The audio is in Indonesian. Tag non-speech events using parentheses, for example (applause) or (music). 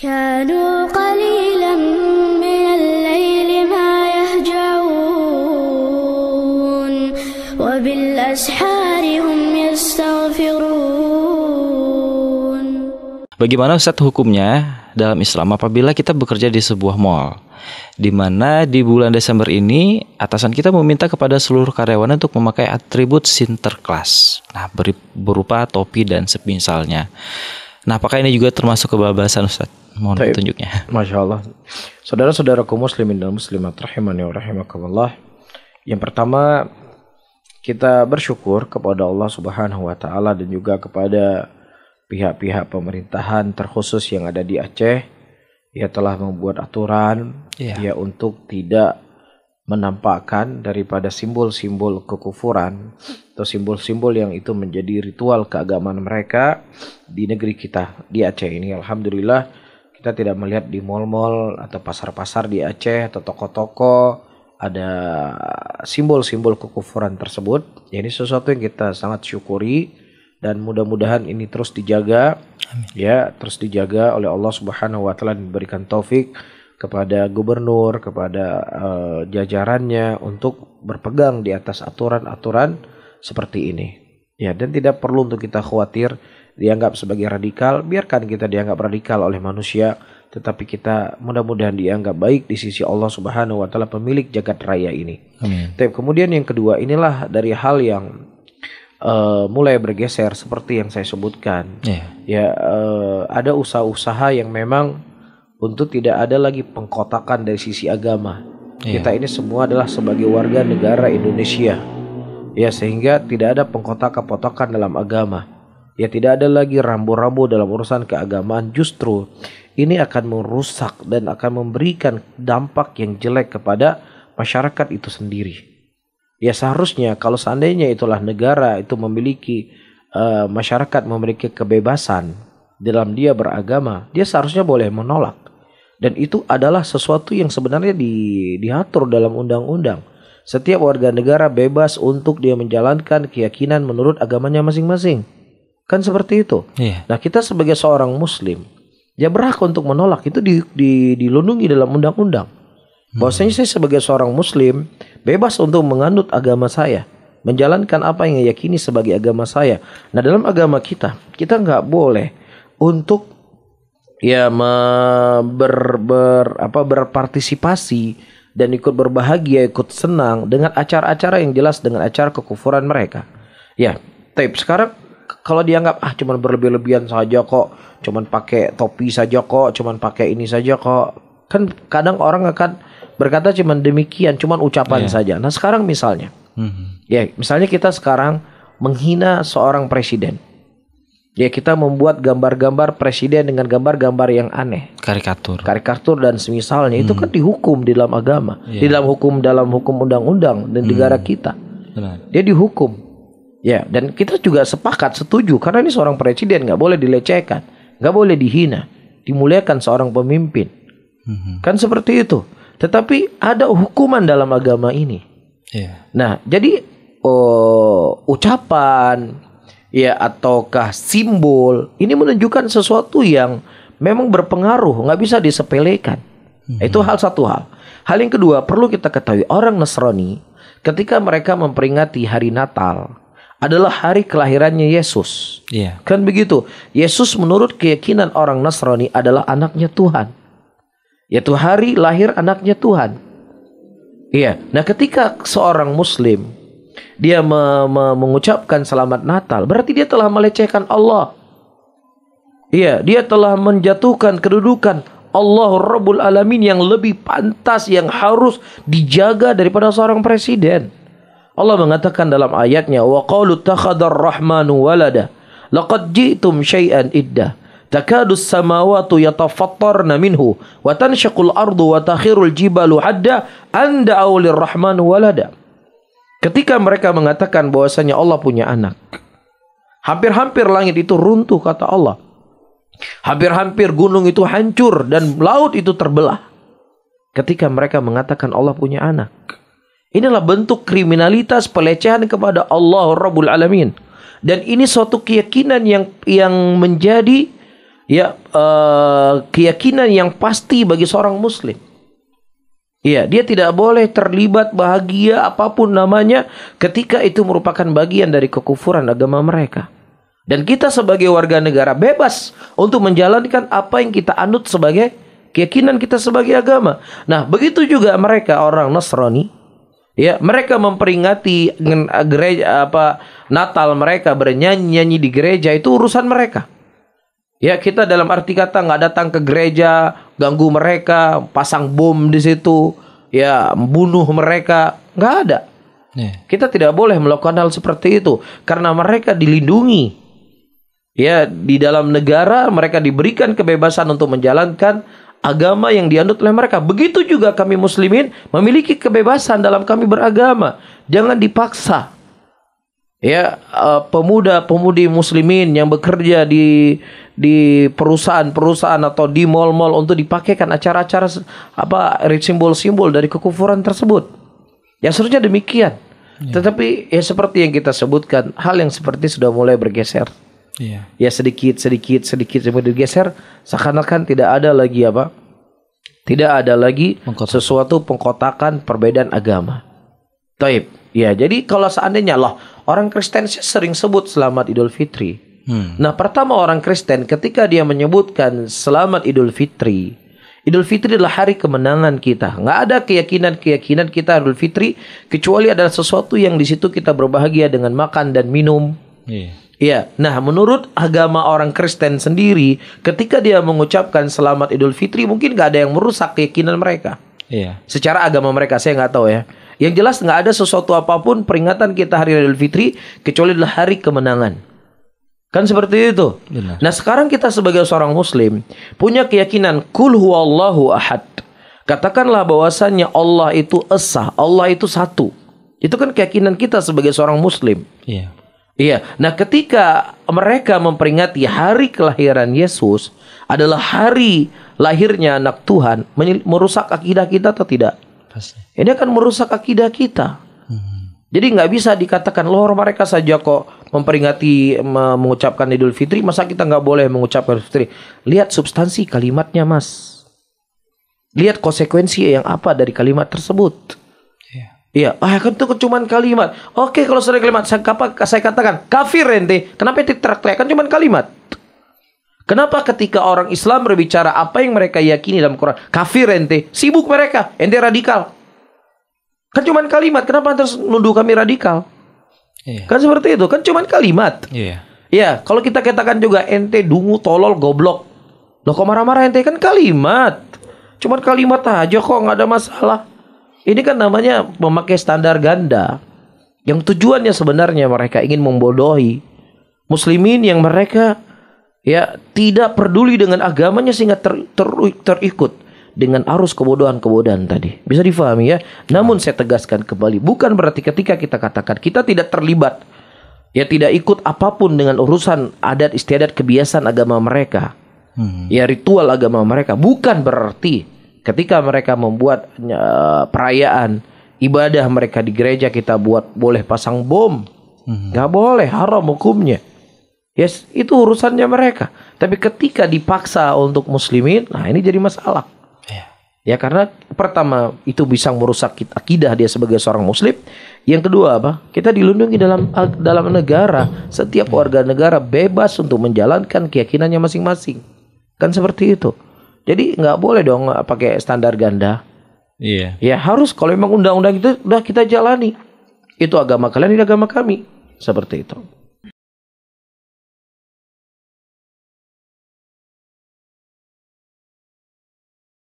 كانوا قليلا من الليل ما يهجعون وبالأسحار هم يستغفرون Bagaimana Ustaz hukumnya dalam Islam apabila kita bekerja di sebuah mall di mana di bulan Desember ini atasan kita meminta kepada seluruh karyawan untuk memakai atribut Sinterklas. Nah, berupa topi dan semisalnya. Nah, apakah ini juga termasuk kebablasan Ustaz? Mohon Taib. petunjuknya. (laughs) Masya Allah. Saudara-saudaraku muslimin dan muslimat rahimani wa rahimakumullah. Yang pertama kita bersyukur kepada Allah Subhanahu wa taala dan juga kepada pihak-pihak pemerintahan terkhusus yang ada di Aceh. Ia telah membuat aturan yeah. ya untuk tidak menampakkan daripada simbol-simbol kekufuran atau simbol-simbol yang itu menjadi ritual keagamaan mereka di negeri kita di Aceh ini alhamdulillah kita tidak melihat di mall-mall atau pasar-pasar di Aceh atau toko-toko ada simbol-simbol kekufuran tersebut. Ini sesuatu yang kita sangat syukuri dan mudah-mudahan ini terus dijaga Amin. ya, terus dijaga oleh Allah Subhanahu wa taala diberikan taufik kepada gubernur, kepada uh, jajarannya untuk berpegang di atas aturan-aturan seperti ini. Ya, dan tidak perlu untuk kita khawatir dianggap sebagai radikal, biarkan kita dianggap radikal oleh manusia, tetapi kita mudah-mudahan dianggap baik di sisi Allah Subhanahu wa taala pemilik jagat raya ini. Amin. Tapi kemudian yang kedua inilah dari hal yang uh, mulai bergeser seperti yang saya sebutkan. Yeah. Ya uh, ada usaha-usaha yang memang untuk tidak ada lagi pengkotakan dari sisi agama. Yeah. Kita ini semua adalah sebagai warga negara Indonesia. Ya sehingga tidak ada pengkotak-kotakan dalam agama Ya tidak ada lagi rambu-rambu dalam urusan keagamaan justru ini akan merusak dan akan memberikan dampak yang jelek kepada masyarakat itu sendiri. Ya seharusnya kalau seandainya itulah negara itu memiliki uh, masyarakat memiliki kebebasan dalam dia beragama, dia seharusnya boleh menolak. Dan itu adalah sesuatu yang sebenarnya di, diatur dalam undang-undang. Setiap warga negara bebas untuk dia menjalankan keyakinan menurut agamanya masing-masing. Kan seperti itu. Yeah. Nah, kita sebagai seorang muslim, ya berhak untuk menolak itu di, di, dilindungi dalam undang-undang. Hmm. Bahwasanya saya sebagai seorang muslim bebas untuk menganut agama saya, menjalankan apa yang yakini sebagai agama saya. Nah, dalam agama kita, kita nggak boleh untuk ya ber, ber apa berpartisipasi dan ikut berbahagia, ikut senang dengan acara-acara yang jelas dengan acara kekufuran mereka. Ya, tapi sekarang kalau dianggap ah cuman berlebih-lebihan saja kok, cuman pakai topi saja kok, cuman pakai ini saja kok. Kan kadang orang akan berkata cuman demikian, cuman ucapan yeah. saja. Nah, sekarang misalnya. Mm-hmm. Ya, misalnya kita sekarang menghina seorang presiden. Ya, kita membuat gambar-gambar presiden dengan gambar-gambar yang aneh. Karikatur. Karikatur dan semisalnya mm. itu kan mhm. dihukum di dalam agama, yeah. di iya. dalam hukum dalam hukum undang-undang dan mm. negara kita. Benar. Dia dihukum Ya, dan kita juga sepakat setuju karena ini seorang presiden nggak boleh dilecehkan, nggak boleh dihina, dimuliakan seorang pemimpin. Mm-hmm. Kan seperti itu. Tetapi ada hukuman dalam agama ini. Yeah. Nah, jadi oh, ucapan ya ataukah simbol ini menunjukkan sesuatu yang memang berpengaruh, nggak bisa disepelekan. Mm-hmm. Itu hal satu hal. Hal yang kedua perlu kita ketahui orang Nasrani ketika mereka memperingati hari Natal adalah hari kelahirannya Yesus. Iya. Kan begitu. Yesus menurut keyakinan orang Nasrani adalah anaknya Tuhan. Yaitu hari lahir anaknya Tuhan. Iya. Nah, ketika seorang muslim dia me me mengucapkan selamat Natal, berarti dia telah melecehkan Allah. Iya, dia telah menjatuhkan kedudukan Allah Rabbul Alamin yang lebih pantas yang harus dijaga daripada seorang presiden. Allah mengatakan dalam ayatnya wa qalu takhadar rahmanu walada laqad ji'tum syai'an idda takadu samawati yatafattarna minhu wa tanshaqul ardu wa takhirul jibalu hadda an da'u lirrahman walada ketika mereka mengatakan bahwasanya Allah punya anak hampir-hampir langit itu runtuh kata Allah hampir-hampir gunung itu hancur dan laut itu terbelah ketika mereka mengatakan Allah punya anak Inilah bentuk kriminalitas pelecehan kepada Allah Rabbul Alamin. Dan ini suatu keyakinan yang yang menjadi ya uh, keyakinan yang pasti bagi seorang muslim. Ya, dia tidak boleh terlibat bahagia apapun namanya ketika itu merupakan bagian dari kekufuran agama mereka. Dan kita sebagai warga negara bebas untuk menjalankan apa yang kita anut sebagai keyakinan kita sebagai agama. Nah, begitu juga mereka orang Nasrani, Ya, mereka memperingati eh, gereja apa Natal mereka bernyanyi-nyanyi di gereja itu urusan mereka. Ya, kita dalam arti kata nggak datang ke gereja, ganggu mereka, pasang bom di situ, ya bunuh mereka, nggak ada. Yeah. Kita tidak boleh melakukan hal seperti itu karena mereka dilindungi. Ya, di dalam negara mereka diberikan kebebasan untuk menjalankan agama yang dianut oleh mereka. Begitu juga kami muslimin memiliki kebebasan dalam kami beragama. Jangan dipaksa. Ya, eh, pemuda-pemudi muslimin yang bekerja di di perusahaan-perusahaan atau di mall-mall untuk dipakaikan acara-acara apa simbol-simbol dari kekufuran tersebut. ya seharusnya demikian. Ya. Tetapi ya seperti yang kita sebutkan, hal yang seperti sudah mulai bergeser. Iya. Ya sedikit sedikit sedikit semua digeser seakan-akan tidak ada lagi apa? Tidak ada lagi Pengkotak. sesuatu pengkotakan perbedaan agama. Taib. Ya, jadi kalau seandainya loh orang Kristen sering sebut selamat Idul Fitri. Hmm. Nah, pertama orang Kristen ketika dia menyebutkan selamat Idul Fitri, Idul Fitri adalah hari kemenangan kita. Nggak ada keyakinan-keyakinan kita Idul Fitri kecuali adalah sesuatu yang di situ kita berbahagia dengan makan dan minum Iya. iya. Nah, menurut agama orang Kristen sendiri, ketika dia mengucapkan selamat Idul Fitri, mungkin nggak ada yang merusak keyakinan mereka. Iya. Secara agama mereka saya nggak tahu ya. Yang jelas nggak ada sesuatu apapun peringatan kita hari Idul Fitri kecuali adalah hari kemenangan. Kan seperti itu. Benar. Nah, sekarang kita sebagai seorang muslim punya keyakinan kul huwallahu ahad. Katakanlah bahwasannya Allah itu esah, Allah itu satu. Itu kan keyakinan kita sebagai seorang muslim. Iya. Iya. Nah, ketika mereka memperingati hari kelahiran Yesus adalah hari lahirnya anak Tuhan, merusak akidah kita atau tidak? Pasti. Ini akan merusak akidah kita. Hmm. Jadi nggak bisa dikatakan loh mereka saja kok memperingati mengucapkan Idul Fitri, masa kita nggak boleh mengucapkan Idul Fitri? Lihat substansi kalimatnya, Mas. Lihat konsekuensi yang apa dari kalimat tersebut. Iya, ah kan itu cuma kalimat. Oke, kalau sering kalimat saya, apa, saya katakan kafir ente. Kenapa teriak-teriak kan cuma kalimat? Kenapa ketika orang Islam berbicara apa yang mereka yakini dalam Quran, kafir ente, sibuk mereka, ente radikal. Kan cuma kalimat, kenapa terus nuduh kami radikal? Iya. Kan seperti itu, kan cuma kalimat. Iya. Iya, kalau kita katakan juga ente dungu, tolol, goblok. Loh kok marah-marah ente kan kalimat. Cuma kalimat aja kok nggak ada masalah. Ini kan namanya memakai standar ganda. Yang tujuannya sebenarnya mereka ingin membodohi muslimin yang mereka ya tidak peduli dengan agamanya sehingga ter, ter, terikut dengan arus kebodohan-kebodohan tadi. Bisa difahami ya. Namun saya tegaskan kembali, bukan berarti ketika kita katakan kita tidak terlibat ya tidak ikut apapun dengan urusan adat istiadat kebiasaan agama mereka. Hmm. Ya ritual agama mereka bukan berarti ketika mereka membuat eh, perayaan ibadah mereka di gereja kita buat boleh pasang bom. Hmm. boleh, haram hukumnya. Yes, itu urusannya mereka. Tapi ketika dipaksa untuk muslimin, nah ini jadi masalah. Yeah. Ya karena pertama itu bisa merusak akidah dia sebagai seorang muslim. Yang kedua apa? Kita dilindungi dalam dalam negara. Setiap warga negara bebas untuk menjalankan keyakinannya masing-masing. Kan seperti itu. Jadi nggak boleh dong eh, pakai standar ganda. Iya. Yeah. Ya harus kalau memang undang-undang itu udah kita jalani. Itu agama kalian, ini agama kami. Seperti itu.